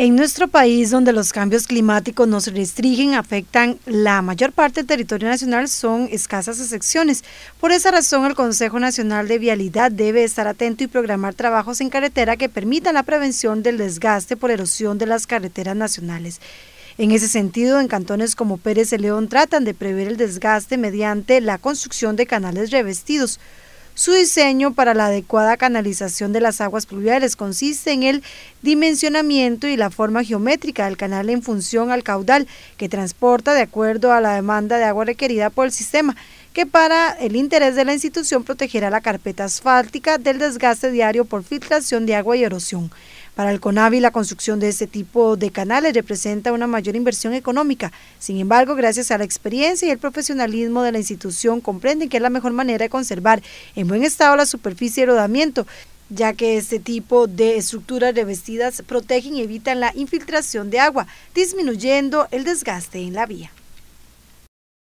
En nuestro país, donde los cambios climáticos nos restringen, afectan la mayor parte del territorio nacional, son escasas excepciones. Por esa razón, el Consejo Nacional de Vialidad debe estar atento y programar trabajos en carretera que permitan la prevención del desgaste por erosión de las carreteras nacionales. En ese sentido, en cantones como Pérez y León tratan de prever el desgaste mediante la construcción de canales revestidos. Su diseño para la adecuada canalización de las aguas pluviales consiste en el dimensionamiento y la forma geométrica del canal en función al caudal que transporta de acuerdo a la demanda de agua requerida por el sistema que para el interés de la institución protegerá la carpeta asfáltica del desgaste diario por filtración de agua y erosión. Para el CONAVI, la construcción de este tipo de canales representa una mayor inversión económica. Sin embargo, gracias a la experiencia y el profesionalismo de la institución, comprenden que es la mejor manera de conservar en buen estado la superficie de rodamiento, ya que este tipo de estructuras revestidas protegen y evitan la infiltración de agua, disminuyendo el desgaste en la vía.